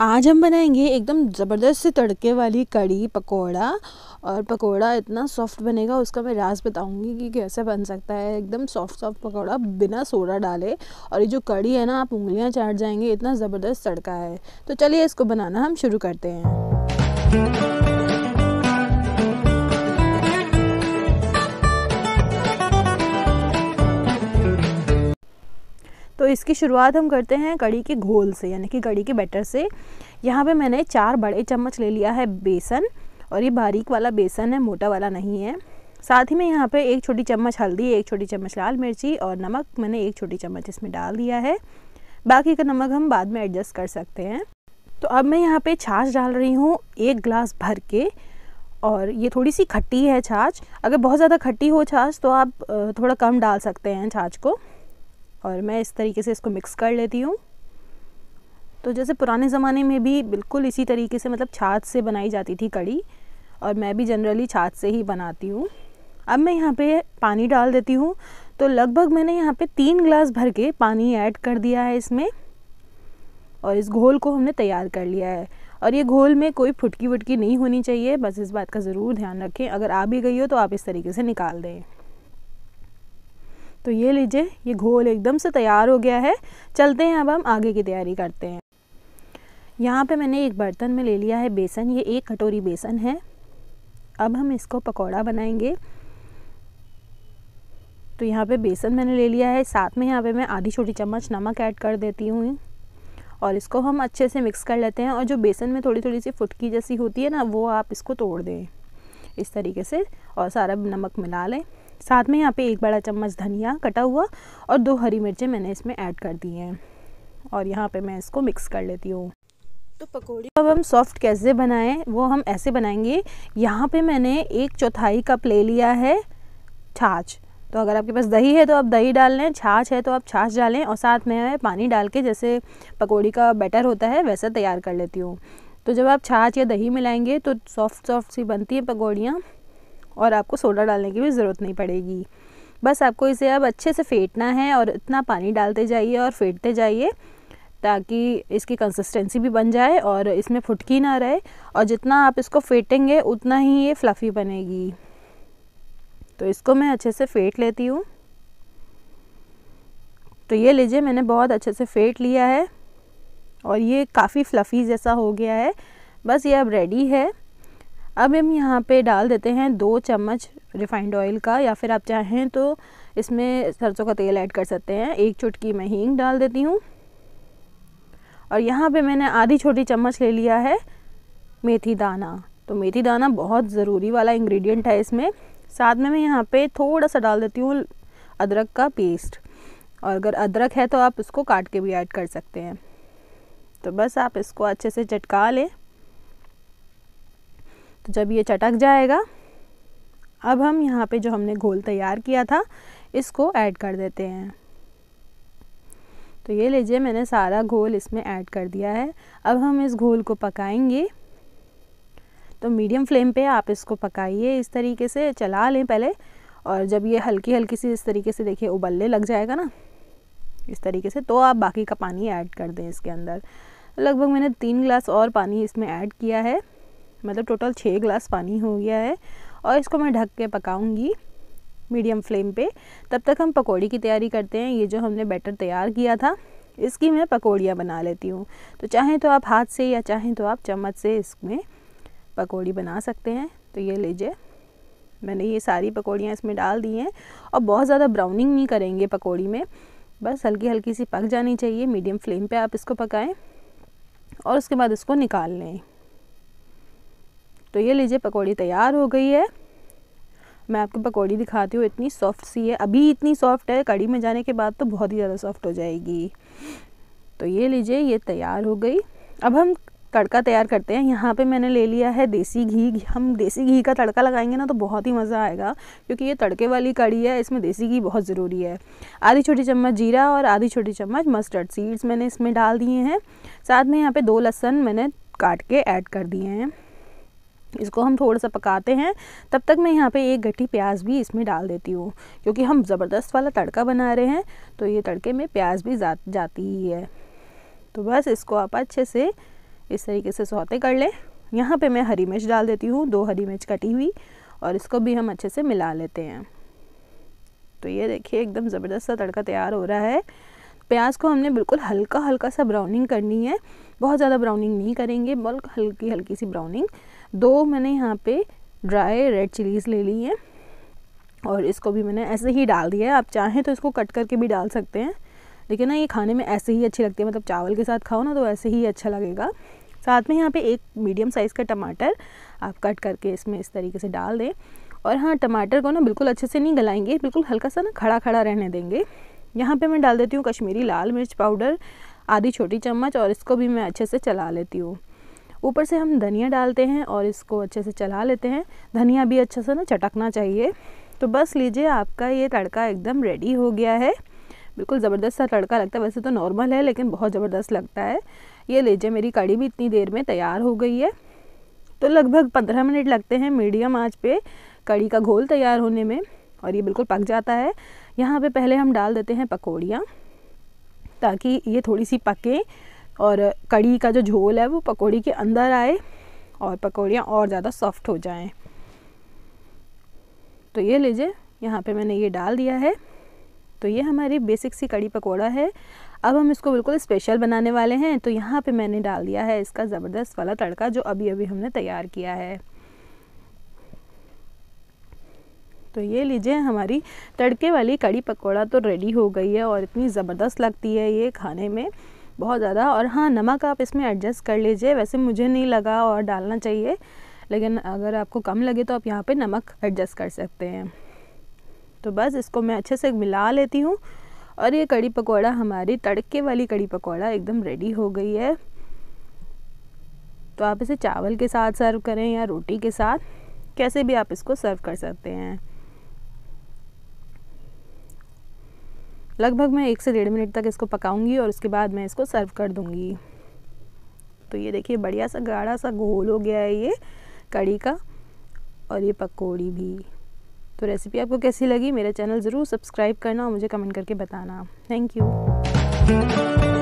आज हम बनाएंगे एकदम ज़बरदस्त से तड़के वाली कड़ी पकोड़ा और पकोड़ा इतना सॉफ्ट बनेगा उसका मैं राज बताऊंगी कि कैसे बन सकता है एकदम सॉफ्ट सॉफ्ट पकोड़ा बिना सोडा डाले और ये जो कड़ी है ना आप उंगलियां चाट जाएंगे इतना ज़बरदस्त तड़का है तो चलिए इसको बनाना हम शुरू करते हैं तो इसकी शुरुआत हम करते हैं कड़ी के घोल से यानी कि कड़ी के बैटर से यहाँ पे मैंने चार बड़े चम्मच ले लिया है बेसन और ये बारीक वाला बेसन है मोटा वाला नहीं है साथ ही में यहाँ पे एक छोटी चम्मच हल्दी एक छोटी चम्मच लाल मिर्ची और नमक मैंने एक छोटी चम्मच इसमें डाल दिया है बाकी का नमक हम बाद में एडजस्ट कर सकते हैं तो अब मैं यहाँ पर छाछ डाल रही हूँ एक गिलास भर के और ये थोड़ी सी खट्टी है छाछ अगर बहुत ज़्यादा खट्टी हो छाछ तो आप थोड़ा कम डाल सकते हैं छाछ को और मैं इस तरीके से इसको मिक्स कर लेती हूँ तो जैसे पुराने ज़माने में भी बिल्कुल इसी तरीके से मतलब छाछ से बनाई जाती थी कड़ी और मैं भी जनरली छाछ से ही बनाती हूँ अब मैं यहाँ पे पानी डाल देती हूँ तो लगभग मैंने यहाँ पे तीन ग्लास भर के पानी ऐड कर दिया है इसमें और इस घोल को हमने तैयार कर लिया है और ये घोल में कोई फुटकी वुटकी नहीं होनी चाहिए बस इस बात का ज़रूर ध्यान रखें अगर आ भी गई हो तो आप इस तरीके से निकाल दें तो ये लीजिए ये घोल एकदम से तैयार हो गया है चलते हैं अब हम आगे की तैयारी करते हैं यहाँ पे मैंने एक बर्तन में ले लिया है बेसन ये एक कटोरी बेसन है अब हम इसको पकौड़ा बनाएंगे तो यहाँ पे बेसन मैंने ले लिया है साथ में यहाँ पे मैं आधी छोटी चम्मच नमक ऐड कर देती हूँ और इसको हम अच्छे से मिक्स कर लेते हैं और जो बेसन में थोड़ी थोड़ी सी फुटकी जैसी होती है ना वो आप इसको तोड़ दें इस तरीके से और सारा नमक मिला लें साथ में यहाँ पे एक बड़ा चम्मच धनिया कटा हुआ और दो हरी मिर्चें मैंने इसमें ऐड कर दी हैं और यहाँ पे मैं इसको मिक्स कर लेती हूँ तो पकौड़ी अब हम सॉफ्ट कैसे बनाएं वो हम ऐसे बनाएंगे यहाँ पे मैंने एक चौथाई कप ले लिया है छाछ तो अगर आपके पास दही है तो आप दही डाल लें छाछ है तो आप छाछ डालें और साथ में पानी डाल के जैसे पकौड़ी का बैटर होता है वैसा तैयार कर लेती हूँ तो जब आप छाछ या दही मिलाएंगे तो सॉफ्ट सॉफ्ट सी बनती है पकौड़ियाँ और आपको सोडा डालने की भी ज़रूरत नहीं पड़ेगी बस आपको इसे अब अच्छे से फेंटना है और इतना पानी डालते जाइए और फेंटते जाइए ताकि इसकी कंसिस्टेंसी भी बन जाए और इसमें फुटकी ना रहे और जितना आप इसको फेंटेंगे उतना ही ये फ्लफ़ी बनेगी तो इसको मैं अच्छे से फेंट लेती हूँ तो ये लीजिए मैंने बहुत अच्छे से फेंट लिया है और ये काफ़ी फ्लफ़ी जैसा हो गया है बस ये अब रेडी है अब हम यहाँ पे डाल देते हैं दो चम्मच रिफाइंड ऑयल का या फिर आप चाहें तो इसमें सरसों का तेल ऐड कर सकते हैं एक चुटकी मैं हींग डाल देती हूँ और यहाँ पे मैंने आधी छोटी चम्मच ले लिया है मेथी दाना तो मेथी दाना बहुत ज़रूरी वाला इंग्रेडिएंट है इसमें साथ में मैं यहाँ पे थोड़ा सा डाल देती हूँ अदरक का पेस्ट और अगर अदरक है तो आप उसको काट के भी ऐड कर सकते हैं तो बस आप इसको अच्छे से चटका लें तो जब ये चटक जाएगा अब हम यहाँ पे जो हमने घोल तैयार किया था इसको ऐड कर देते हैं तो ये लीजिए मैंने सारा घोल इसमें ऐड कर दिया है अब हम इस घोल को पकाएंगे तो मीडियम फ्लेम पे आप इसको पकाइए इस तरीके से चला लें पहले और जब ये हल्की हल्की सी इस तरीके से देखिए उबलने लग जाएगा ना इस तरीके से तो आप बाकी का पानी ऐड कर दें इसके अंदर लगभग मैंने तीन गिलास और पानी इसमें ऐड किया है मतलब टोटल छः ग्लास पानी हो गया है और इसको मैं ढक के पकाऊंगी मीडियम फ्लेम पे तब तक हम पकौड़ी की तैयारी करते हैं ये जो हमने बैटर तैयार किया था इसकी मैं पकौड़ियाँ बना लेती हूँ तो चाहें तो आप हाथ से या चाहें तो आप चम्मच से इसमें पकौड़ी बना सकते हैं तो ये लीजिए मैंने ये सारी पकौड़ियाँ इसमें डाल दी हैं और बहुत ज़्यादा ब्राउनिंग नहीं करेंगे पकौड़ी में बस हल्की हल्की सी पक जानी चाहिए मीडियम फ्लेम पे आप इसको पकाएं और उसके बाद इसको निकाल लें तो ये लीजिए पकौड़ी तैयार हो गई है मैं आपको पकौड़ी दिखाती हूँ इतनी सॉफ्ट सी है अभी इतनी सॉफ्ट है कड़ी में जाने के बाद तो बहुत ही ज़्यादा सॉफ्ट हो जाएगी तो ये लीजिए ये तैयार हो गई अब हम तड़का तैयार करते हैं यहाँ पे मैंने ले लिया है देसी घी हम देसी घी का तड़का लगाएंगे ना तो बहुत ही मज़ा आएगा क्योंकि ये तड़के वाली कड़ी है इसमें देसी घी बहुत ज़रूरी है आधी छोटी चम्मच जीरा और आधी छोटी चम्मच मस्टर्ड सीड्स मैंने इसमें डाल दिए हैं साथ में यहाँ पर दो लहसन मैंने काट के ऐड कर दिए हैं इसको हम थोड़ा सा पकाते हैं तब तक मैं यहाँ पे एक गट्टी प्याज भी इसमें डाल देती हूँ क्योंकि हम ज़बरदस्त वाला तड़का बना रहे हैं तो ये तड़के में प्याज भी जा, जाती ही है तो बस इसको आप अच्छे से इस तरीके से सौते कर लें यहाँ पे मैं हरी मिर्च डाल देती हूँ दो हरी मिर्च कटी हुई और इसको भी हम अच्छे से मिला लेते हैं तो ये देखिए एकदम ज़बरदस्त सा तड़का तैयार हो रहा है प्याज को हमने बिल्कुल हल्का हल्का सा ब्राउनिंग करनी है बहुत ज़्यादा ब्राउनिंग नहीं करेंगे बल्क हल्की हल्की सी ब्राउनिंग दो मैंने यहाँ पे ड्राई रेड चिलीज़ ले ली हैं और इसको भी मैंने ऐसे ही डाल दिया है आप चाहें तो इसको कट करके भी डाल सकते हैं लेकिन ना ये खाने में ऐसे ही अच्छी लगती है मतलब चावल के साथ खाओ ना तो ऐसे ही अच्छा लगेगा साथ में यहाँ पे एक मीडियम साइज़ का टमाटर आप कट करके इसमें इस तरीके से डाल दें और हाँ टमाटर को ना बिल्कुल अच्छे से नहीं गलाएंगे बिल्कुल हल्का सा ना खड़ा खड़ा रहने देंगे यहाँ पे मैं डाल देती हूँ कश्मीरी लाल मिर्च पाउडर आधी छोटी चम्मच और इसको भी मैं अच्छे से चला लेती हूँ ऊपर से हम धनिया डालते हैं और इसको अच्छे से चला लेते हैं धनिया भी अच्छे से ना चटकना चाहिए तो बस लीजिए आपका ये तड़का एकदम रेडी हो गया है बिल्कुल ज़बरदस्त सा तड़का लगता है वैसे तो नॉर्मल है लेकिन बहुत ज़बरदस्त लगता है ये लीजिए मेरी कड़ी भी इतनी देर में तैयार हो गई है तो लगभग पंद्रह मिनट लगते हैं मीडियम आँच पर कड़ी का घोल तैयार होने में और ये बिल्कुल पक जाता है यहाँ पे पहले हम डाल देते हैं पकौड़ियाँ ताकि ये थोड़ी सी पके और कड़ी का जो झोल है वो पकौड़ी के अंदर आए और पकौड़ियाँ और ज़्यादा सॉफ्ट हो जाएं तो ये लीजिए यहाँ पे मैंने ये डाल दिया है तो ये हमारी बेसिक सी कड़ी पकौड़ा है अब हम इसको बिल्कुल स्पेशल बनाने वाले हैं तो यहाँ पे मैंने डाल दिया है इसका ज़बरदस्त वाला तड़का जो अभी अभी हमने तैयार किया है तो ये लीजिए हमारी तड़के वाली कड़ी पकौड़ा तो रेडी हो गई है और इतनी ज़बरदस्त लगती है ये खाने में बहुत ज़्यादा और हाँ नमक आप इसमें एडजस्ट कर लीजिए वैसे मुझे नहीं लगा और डालना चाहिए लेकिन अगर आपको कम लगे तो आप यहाँ पे नमक एडजस्ट कर सकते हैं तो बस इसको मैं अच्छे से मिला लेती हूँ और ये कड़ी पकौड़ा हमारी तड़के वाली कड़ी पकौड़ा एकदम रेडी हो गई है तो आप इसे चावल के साथ सर्व करें या रोटी के साथ कैसे भी आप इसको सर्व कर सकते हैं लगभग मैं एक से डेढ़ मिनट तक इसको पकाऊंगी और उसके बाद मैं इसको सर्व कर दूंगी तो ये देखिए बढ़िया सा गाढ़ा सा घोल हो गया है ये कड़ी का और ये पकौड़ी भी तो रेसिपी आपको कैसी लगी मेरा चैनल ज़रूर सब्सक्राइब करना और मुझे कमेंट करके बताना थैंक यू